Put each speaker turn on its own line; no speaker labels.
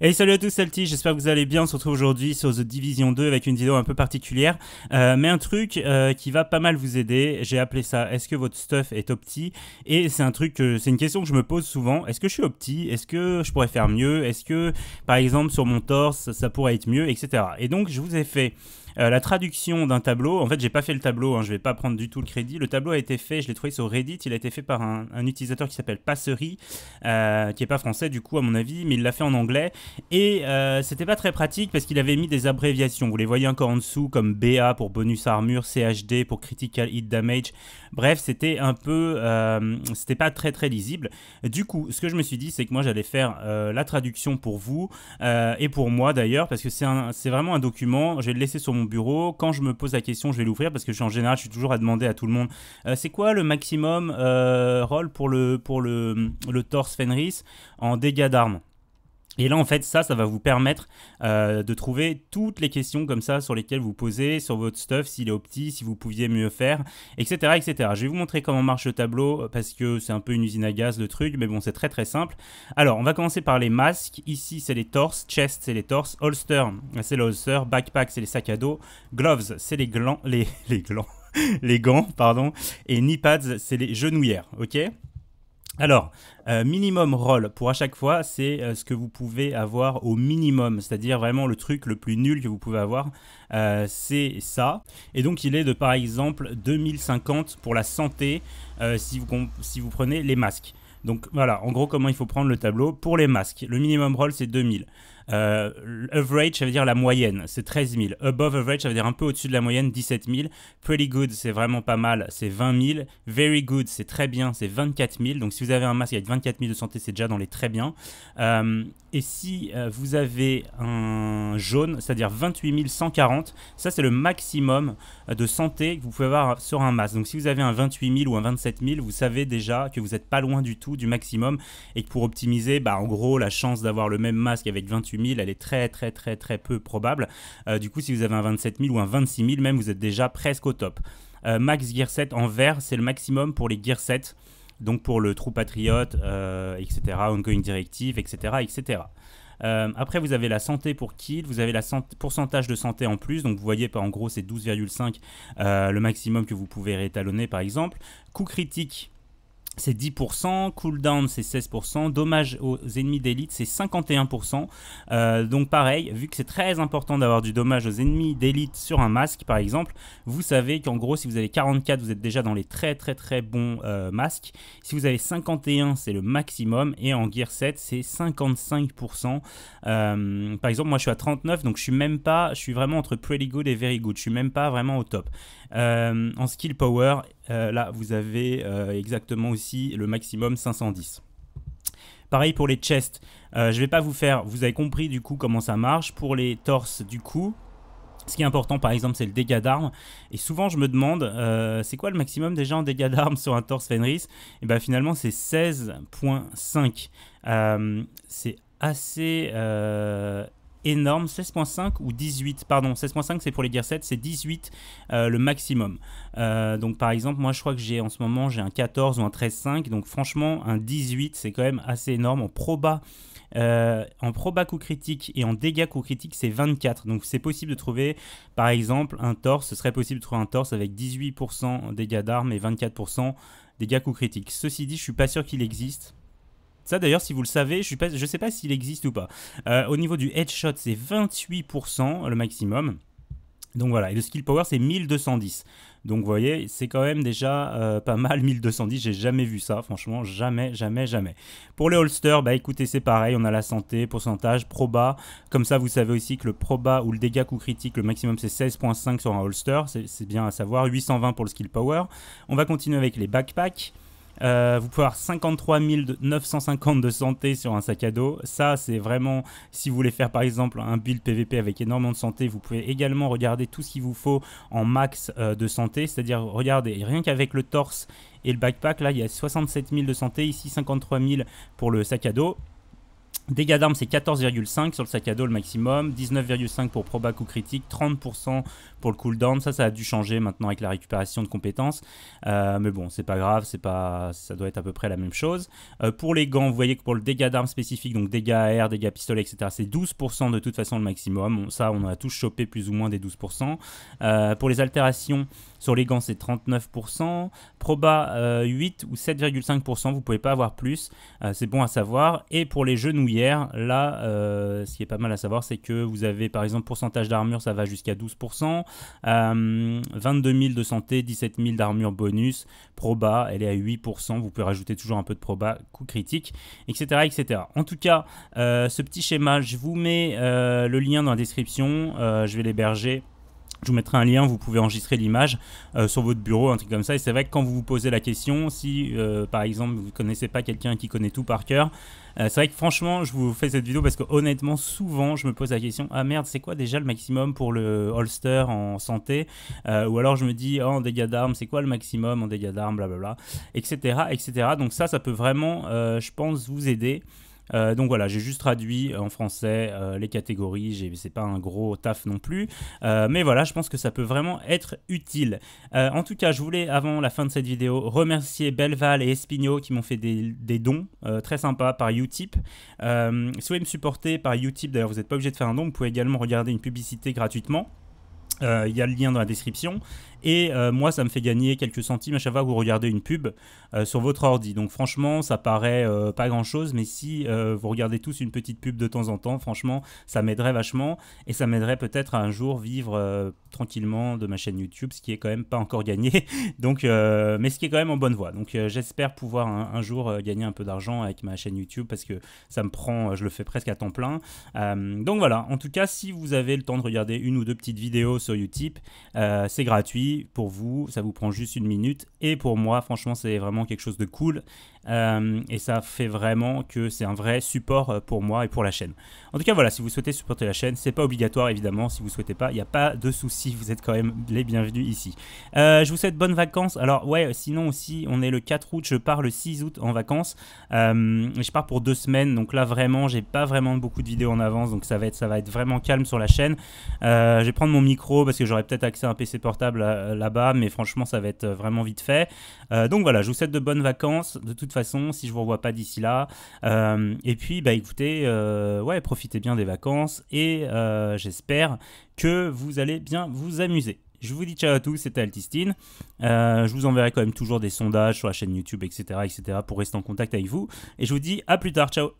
Hey salut à tous Salty, j'espère que vous allez bien, on se retrouve aujourd'hui sur The Division 2 avec une vidéo un peu particulière, euh, mais un truc euh, qui va pas mal vous aider, j'ai appelé ça « Est-ce que votre stuff est opti ?» et c'est un truc, c'est une question que je me pose souvent, est-ce que je suis opti Est-ce que je pourrais faire mieux Est-ce que par exemple sur mon torse ça pourrait être mieux, etc. Et donc je vous ai fait euh, la traduction d'un tableau, en fait, j'ai pas fait le tableau, hein, je vais pas prendre du tout le crédit. Le tableau a été fait, je l'ai trouvé sur Reddit, il a été fait par un, utilisateur qui s'appelle Passery, euh, qui est pas français du coup à mon avis, mais il l'a fait en anglais. Et euh, c'était pas très pratique parce qu'il avait mis des abréviations. Vous les voyez encore en dessous comme BA pour bonus armure, CHD pour critical hit damage. Bref, c'était un peu, c'était pas très très lisible. Du coup, ce que je me suis dit, c'est que moi j'allais faire la traduction pour vous et pour moi d'ailleurs parce que c'est vraiment un document. Je vais le laisser sur mon bureau. Quand je me pose la question, je vais l'ouvrir parce que je suis en général, je suis toujours à demander à tout le monde euh, c'est quoi le maximum euh, rôle pour le, pour le, le torse Fenris en dégâts d'armes et là, en fait, ça, ça va vous permettre euh, de trouver toutes les questions comme ça sur lesquelles vous posez, sur votre stuff, s'il est opti, si vous pouviez mieux faire, etc., etc. Je vais vous montrer comment marche le tableau parce que c'est un peu une usine à gaz le truc, mais bon, c'est très très simple. Alors, on va commencer par les masques. Ici, c'est les torses, chest, c'est les torses, holster, c'est les holster, backpack, c'est les sacs à dos, gloves, c'est les glands, les, les glands, les gants, pardon, et knee pads, c'est les genouillères, ok alors, euh, minimum roll, pour à chaque fois, c'est euh, ce que vous pouvez avoir au minimum, c'est-à-dire vraiment le truc le plus nul que vous pouvez avoir, euh, c'est ça. Et donc il est de par exemple 2050 pour la santé si, vous, si vous prenez les masques. Donc voilà, en gros comment il faut prendre le tableau pour les masques. Le minimum roll c'est 2000. Euh, average, ça veut dire la moyenne, c'est 13 000. Above average, ça veut dire un peu au-dessus de la moyenne, 17 000. Pretty good, c'est vraiment pas mal, c'est 20 000. Very good, c'est très bien, c'est 24 000. Donc si vous avez un masque avec 24 000 de santé, c'est déjà dans les très bien. Euh, et si euh, vous avez un jaune, c'est-à-dire 28 140, ça c'est le maximum de santé que vous pouvez avoir sur un masque. Donc si vous avez un 28 000 ou un 27 000, vous savez déjà que vous n'êtes pas loin du tout du maximum et que pour optimiser, bah, en gros, la chance d'avoir le même masque avec 28 elle est très très très très peu probable. Euh, du coup, si vous avez un 27 000 ou un 26 000, même vous êtes déjà presque au top. Euh, max Gear 7 en vert, c'est le maximum pour les Gear 7, donc pour le trou Patriote euh, etc., Ongoing Directive, etc., etc. après, vous avez la santé pour kill, vous avez la pourcentage de santé en plus, donc vous voyez, en gros, c'est 12,5 le maximum que vous pouvez réétalonner, par exemple. coût critique, c'est 10%, cooldown c'est 16%, dommage aux ennemis d'élite c'est 51%. Euh, donc pareil, vu que c'est très important d'avoir du dommage aux ennemis d'élite sur un masque par exemple, vous savez qu'en gros si vous avez 44 vous êtes déjà dans les très très très bons euh, masques. Si vous avez 51 c'est le maximum et en gear 7 c'est 55%. Euh, par exemple moi je suis à 39 donc je suis même pas, je suis vraiment entre pretty good et very good, je suis même pas vraiment au top. Euh, en skill power, euh, là, vous avez euh, exactement aussi le maximum 510. Pareil pour les chests. je ne vais pas vous faire, vous avez compris du coup comment ça marche. Pour les torses du coup, ce qui est important par exemple c'est le dégât d'armes. Et souvent je me demande, c'est quoi le maximum déjà en dégâts d'armes sur un torse Fenris Et eh bien finalement c'est 16.5. c'est assez énorme. 16.5 ou 18, pardon, 16.5 c'est pour les Gear 7, c'est 18 euh, le maximum. Euh, donc par exemple, moi je crois que j'ai en ce moment j'ai un 14 ou un 13.5, donc franchement un 18 c'est quand même assez énorme en proba. Euh, en proba coup critique et en dégâts coup critique, c'est 24. Donc c'est possible de trouver, par exemple, un torse. Ce serait possible de trouver un torse avec 18% dégâts d'armes et 24% dégâts coup critique Ceci dit, je suis pas sûr qu'il existe. Ça d'ailleurs, si vous le savez, je ne sais pas s'il existe ou pas. Euh, au niveau du headshot, c'est 28% le maximum. Donc voilà, et le skill power c'est 1210. Donc vous voyez, c'est quand même déjà euh, pas mal 1210, j'ai jamais vu ça, franchement, jamais, jamais, jamais. Pour les holsters, bah écoutez, c'est pareil, on a la santé, pourcentage, proba. Comme ça, vous savez aussi que le proba ou le dégât coup critique, le maximum c'est 16.5 sur un holster, c'est bien à savoir, 820 pour le skill power. On va continuer avec les backpacks. Euh, vous pouvez avoir 53 950 de santé sur un sac à dos. Ça, c'est vraiment, si vous voulez faire par exemple un build PVP avec énormément de santé, vous pouvez également regarder tout ce qu'il vous faut en max euh, de santé. C'est-à-dire, regardez, rien qu'avec le torse et le backpack, là, il y a 67 000 de santé, ici 53 000 pour le sac à dos. Dégâts d'armes, c'est 14,5 sur le sac à dos le maximum, 19,5 pour proba coup critique, 30% pour le cooldown. Ça, ça a dû changer maintenant avec la récupération de compétences. Euh, mais bon, c'est pas grave, c'est pas, ça doit être à peu près la même chose. Euh, pour les gants, vous voyez que pour le dégât d'armes spécifique, donc dégâts air, dégâts pistolet, etc., c'est 12% de toute façon le maximum. ça, on a tous chopé plus ou moins des 12%. Euh, pour les altérations, sur les gants, c'est 39%. Proba 8 ou 7,5%, vous pouvez pas avoir plus. c'est bon à savoir. Et pour les genouillés Là, euh, ce qui est pas mal à savoir, c'est que vous avez par exemple pourcentage d'armure, ça va jusqu'à 12%, 22 000 de santé, 17 000 d'armure bonus, proba, elle est à 8%, vous pouvez rajouter toujours un peu de proba, coût critique, etc. etc. En tout cas, euh, ce petit schéma, je vous mets euh, le lien dans la description, je vais l'héberger. Je vous mettrai un lien, vous pouvez enregistrer l'image euh, sur votre bureau, un truc comme ça. Et c'est vrai que quand vous vous posez la question, si euh, par exemple vous ne connaissez pas quelqu'un qui connaît tout par cœur, euh, c'est vrai que franchement, je vous fais cette vidéo parce que honnêtement, souvent, je me pose la question ah merde, c'est quoi déjà le maximum pour le holster en santé Ou alors je me dis oh, en dégâts d'armes, c'est quoi le maximum en dégâts d'armes, blablabla, etc., etc. Donc ça, ça peut vraiment, je pense, vous aider. Euh, donc voilà, j'ai juste traduit euh, en français euh, les catégories, c'est pas un gros taf non plus, mais voilà, je pense que ça peut vraiment être utile. en tout cas, je voulais, avant la fin de cette vidéo, remercier Belval et Espigno qui m'ont fait des, dons très sympas par Utip. si vous me supporter par Utip, d'ailleurs, vous n'êtes pas obligé de faire un don, vous pouvez également regarder une publicité gratuitement. Il y a le lien dans la description. Et euh, moi, ça me fait gagner quelques centimes à chaque fois que vous regardez une pub euh, sur votre ordi. Donc franchement, ça paraît euh, pas grand-chose, mais si vous regardez tous une petite pub de temps en temps, franchement, ça m'aiderait vachement. Et ça m'aiderait peut-être à un jour vivre tranquillement de ma chaîne YouTube, ce qui est quand même pas encore gagné. Donc, mais ce qui est quand même en bonne voie. Donc j'espère pouvoir un, un jour gagner un peu d'argent avec ma chaîne YouTube parce que ça me prend, je le fais presque à temps plein. donc voilà, en tout cas, si vous avez le temps de regarder une ou deux petites vidéos sur YouTube, c'est gratuit pour vous, ça vous prend juste une minute. Et pour moi, franchement, c'est vraiment quelque chose de cool. Euh, et ça fait vraiment que c'est un vrai support euh, pour moi et pour la chaîne. En tout cas, voilà, si vous souhaitez supporter la chaîne, c'est pas obligatoire évidemment. Si vous souhaitez pas, il n'y a pas de souci, vous êtes quand même les bienvenus ici. Euh, je vous souhaite bonnes vacances. Alors, ouais, sinon aussi, on est le 4 août, je pars le 6 août en vacances. je pars pour deux semaines, donc là vraiment, j'ai pas vraiment beaucoup de vidéos en avance, donc ça va être, ça va être vraiment calme sur la chaîne. je vais prendre mon micro parce que j'aurais peut-être accès à un PC portable là-bas, mais franchement, ça va être vraiment vite fait. donc voilà, je vous souhaite de bonnes vacances. De toute façon, si je vous revois pas d'ici là. Euh, et puis, bah écoutez, euh, ouais, profitez bien des vacances et euh, j'espère que vous allez bien vous amuser. Je vous dis ciao à tous, c'était Altistine. je vous enverrai quand même toujours des sondages sur la chaîne YouTube, etc., etc., pour rester en contact avec vous. Et je vous dis à plus tard, ciao